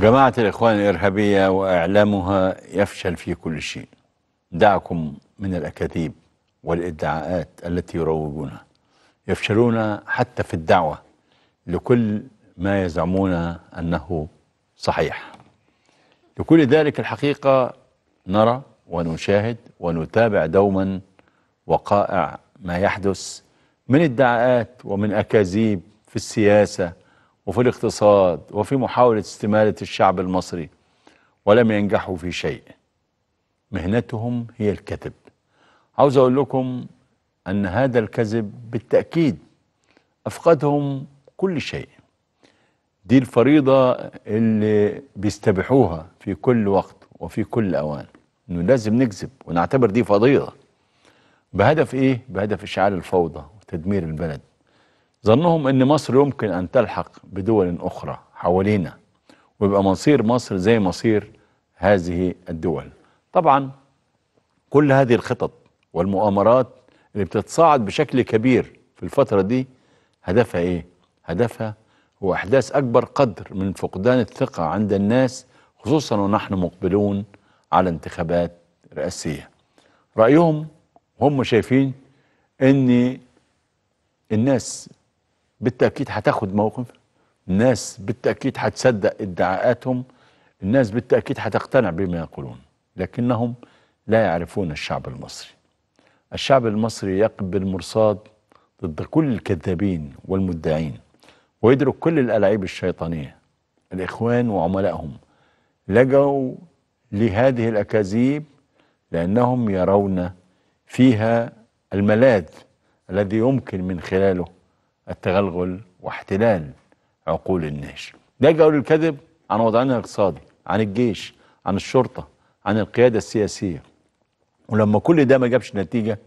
جماعة الإخوان الإرهابية وإعلامها يفشل في كل شيء دعكم من الأكاذيب والادعاءات التي يروجونها يفشلون حتى في الدعوة لكل ما يزعمون أنه صحيح لكل ذلك الحقيقة نرى ونشاهد ونتابع دوما وقائع ما يحدث من ادعاءات ومن أكاذيب في السياسة وفي الاقتصاد وفي محاولة استمالة الشعب المصري ولم ينجحوا في شيء مهنتهم هي الكذب عاوز أقول لكم أن هذا الكذب بالتأكيد أفقدهم كل شيء دي الفريضة اللي بيستبحوها في كل وقت وفي كل أوان إنه لازم نكذب ونعتبر دي فضيلة بهدف إيه؟ بهدف إشعال الفوضى وتدمير البلد ظنهم ان مصر يمكن ان تلحق بدول اخرى حوالينا ويبقى مصير مصر زي مصير هذه الدول طبعا كل هذه الخطط والمؤامرات اللي بتتصاعد بشكل كبير في الفترة دي هدفها ايه؟ هدفها هو احداث اكبر قدر من فقدان الثقة عند الناس خصوصا ونحن مقبلون على انتخابات رئاسية رأيهم هم شايفين ان الناس بالتاكيد هتاخد موقف الناس بالتاكيد هتصدق ادعاءاتهم الناس بالتاكيد هتقتنع بما يقولون لكنهم لا يعرفون الشعب المصري الشعب المصري يقف بالمرصاد ضد كل الكذابين والمدعين ويدرك كل الألاعيب الشيطانية الإخوان وعملائهم لجوا لهذه الأكاذيب لأنهم يرون فيها الملاذ الذي يمكن من خلاله التغلغل واحتلال عقول الناس ده قول الكذب عن وضعنا الاقتصادي عن الجيش عن الشرطة عن القيادة السياسية ولما كل ده ما جابش نتيجة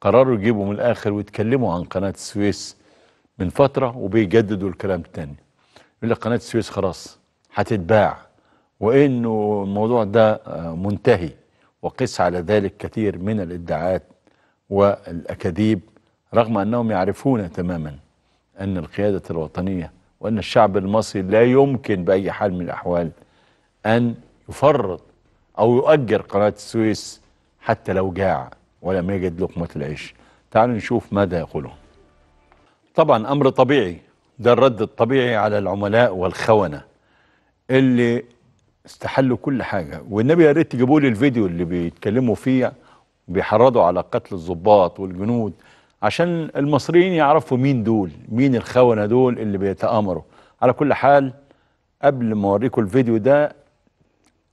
قرروا يجيبوا من الآخر ويتكلموا عن قناة السويس من فترة وبيجددوا الكلام التاني يقول لك قناة السويس خلاص هتتباع وإنه الموضوع ده آه، منتهي وقس على ذلك كثير من الادعاءات والأكاذيب رغم أنهم يعرفون تماما أن القيادة الوطنية وأن الشعب المصري لا يمكن بأي حال من الأحوال أن يفرط أو يؤجر قناة السويس حتى لو جاع ولم يجد لقمة العيش تعالوا نشوف ماذا يقوله طبعا أمر طبيعي ده الرد الطبيعي على العملاء والخونة اللي استحلوا كل حاجة والنبي يا ريت تجيبوا لي الفيديو اللي بيتكلموا فيه بيحرضوا على قتل الضباط والجنود عشان المصريين يعرفوا مين دول مين الخونة دول اللي بيتآمروا على كل حال قبل ما اوريكم الفيديو ده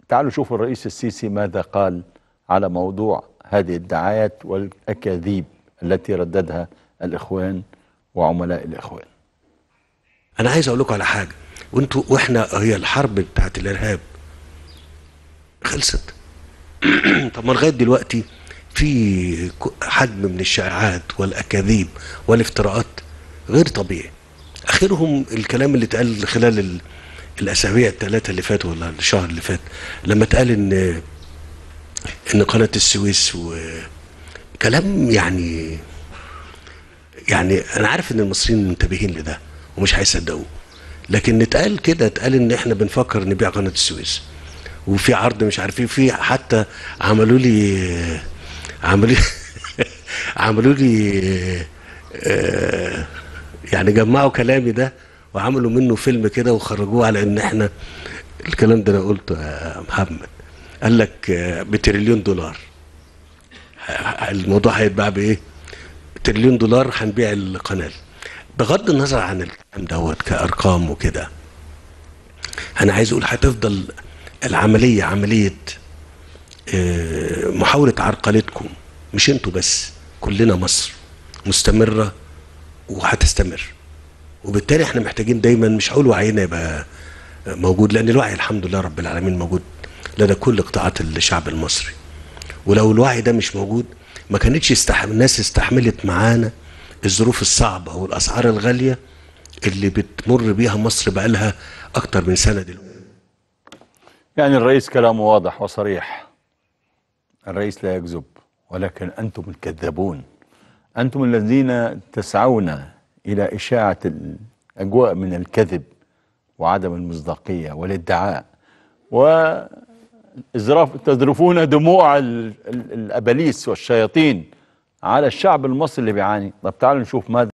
تعالوا شوفوا الرئيس السيسي ماذا قال على موضوع هذه الدعايات والأكاذيب التي رددها الإخوان وعملاء الإخوان أنا عايز أقول لكم على حاجة وانتوا واحنا هي الحرب بتاعت الإرهاب خلصت طب ما لغاية دلوقتي في حجم من الشائعات والاكاذيب والافتراءات غير طبيعي اخرهم الكلام اللي اتقال خلال الاسابيع الثلاثه اللي فاتوا ولا الشهر اللي فات لما اتقال ان ان قناه السويس وكلام يعني يعني انا عارف ان المصريين منتبهين لده ومش هيصدقوه لكن اتقال كده اتقال ان احنا بنفكر نبيع قناه السويس وفي عرض مش عارف ايه في حتى عملوا لي عملوا عملوا لي آه، يعني جمعوا كلامي ده وعملوا منه فيلم كده وخرجوه على ان احنا الكلام ده انا قلته يا محمد قال لك آه، بتريليون دولار الموضوع هيتباع بايه؟ تريليون دولار هنبيع القناه بغض النظر عن الكلام دوت كارقام وكده انا عايز اقول هتفضل العمليه عمليه محاولة عرقلتكم مش انتوا بس كلنا مصر مستمرة وهتستمر وبالتالي احنا محتاجين دايما مش هقول وعينا يبقى موجود لان الوعي الحمد لله رب العالمين موجود لدى كل قطاعات الشعب المصري ولو الوعي ده مش موجود ما كانتش استحم... الناس استحملت معانا الظروف الصعبة والأسعار الغالية اللي بتمر بيها مصر بقالها أكتر من سنة دلوقتي يعني الرئيس كلامه واضح وصريح الرئيس لا يكذب ولكن أنتم الكذابون أنتم الذين تسعون إلى إشاعة الأجواء من الكذب وعدم المصداقية والادعاء و تذرفون دموع الأباليس والشياطين على الشعب المصري اللي بيعاني طب تعالوا نشوف ماذا